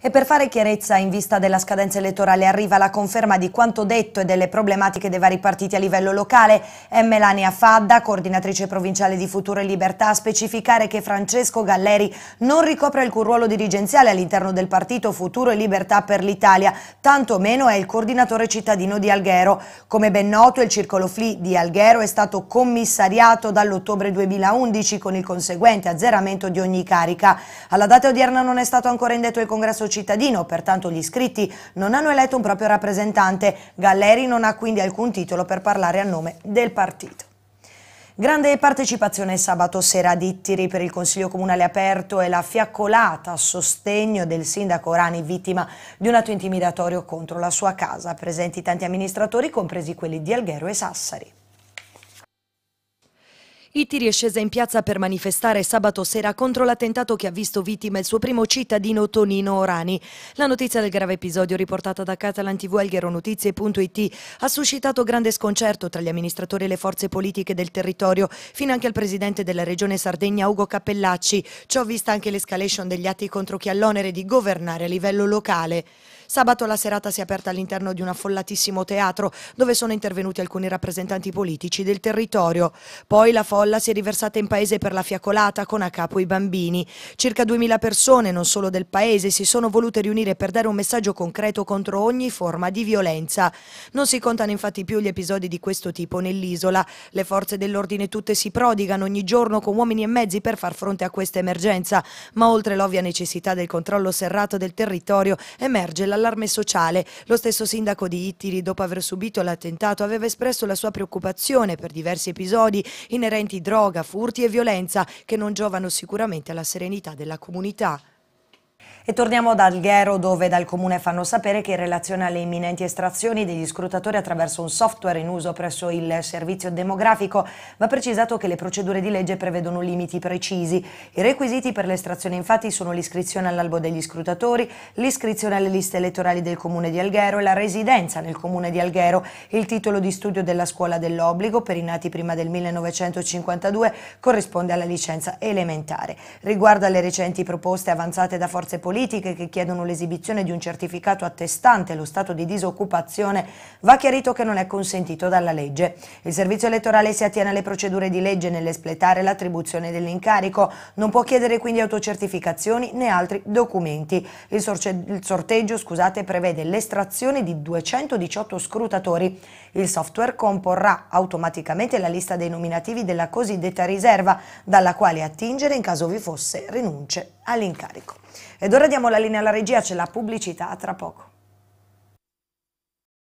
E per fare chiarezza in vista della scadenza elettorale arriva la conferma di quanto detto e delle problematiche dei vari partiti a livello locale. È Melania Fadda, coordinatrice provinciale di Futuro e Libertà, a specificare che Francesco Galleri non ricopre alcun ruolo dirigenziale all'interno del partito Futuro e Libertà per l'Italia, tantomeno è il coordinatore cittadino di Alghero. Come ben noto il circolo FLI di Alghero è stato commissariato dall'ottobre 2011 con il conseguente azzeramento di ogni carica. Alla data odierna non è stato ancora indetto il congresso cittadino, pertanto gli iscritti non hanno eletto un proprio rappresentante. Galleri non ha quindi alcun titolo per parlare a nome del partito. Grande partecipazione sabato sera a Dittiri per il Consiglio Comunale aperto e la fiaccolata a sostegno del sindaco Rani, vittima di un atto intimidatorio contro la sua casa. Presenti tanti amministratori, compresi quelli di Alghero e Sassari. Itti è scesa in piazza per manifestare sabato sera contro l'attentato che ha visto vittima il suo primo cittadino Tonino Orani. La notizia del grave episodio riportata da Catalan TV Notizie.it ha suscitato grande sconcerto tra gli amministratori e le forze politiche del territorio, fino anche al presidente della regione Sardegna Ugo Cappellacci, ciò vista anche l'escalation degli atti contro chi ha l'onere di governare a livello locale. Sabato la serata si è aperta all'interno di un affollatissimo teatro dove sono intervenuti alcuni rappresentanti politici del territorio. Poi la folla si è riversata in paese per la fiacolata con a capo i bambini. Circa 2000 persone, non solo del paese, si sono volute riunire per dare un messaggio concreto contro ogni forma di violenza. Non si contano infatti più gli episodi di questo tipo nell'isola. Le forze dell'ordine tutte si prodigano ogni giorno con uomini e mezzi per far fronte a questa emergenza, ma oltre l'ovvia necessità del controllo serrato del territorio emerge la allarme sociale. Lo stesso sindaco di Ittiri, dopo aver subito l'attentato, aveva espresso la sua preoccupazione per diversi episodi inerenti droga, furti e violenza che non giovano sicuramente alla serenità della comunità. E torniamo ad Alghero dove dal comune fanno sapere che in relazione alle imminenti estrazioni degli scrutatori attraverso un software in uso presso il servizio demografico va precisato che le procedure di legge prevedono limiti precisi. I requisiti per l'estrazione infatti sono l'iscrizione all'albo degli scrutatori, l'iscrizione alle liste elettorali del comune di Alghero e la residenza nel comune di Alghero, il titolo di studio della scuola dell'obbligo per i nati prima del 1952 corrisponde alla licenza elementare. Riguardo alle recenti proposte avanzate da forze politiche politiche che chiedono l'esibizione di un certificato attestante lo stato di disoccupazione, va chiarito che non è consentito dalla legge. Il servizio elettorale si attiene alle procedure di legge nell'espletare l'attribuzione dell'incarico, non può chiedere quindi autocertificazioni né altri documenti. Il, il sorteggio scusate, prevede l'estrazione di 218 scrutatori. Il software comporrà automaticamente la lista dei nominativi della cosiddetta riserva, dalla quale attingere in caso vi fosse rinunce all'incarico. Ed ora diamo la linea alla regia, c'è la pubblicità, tra poco.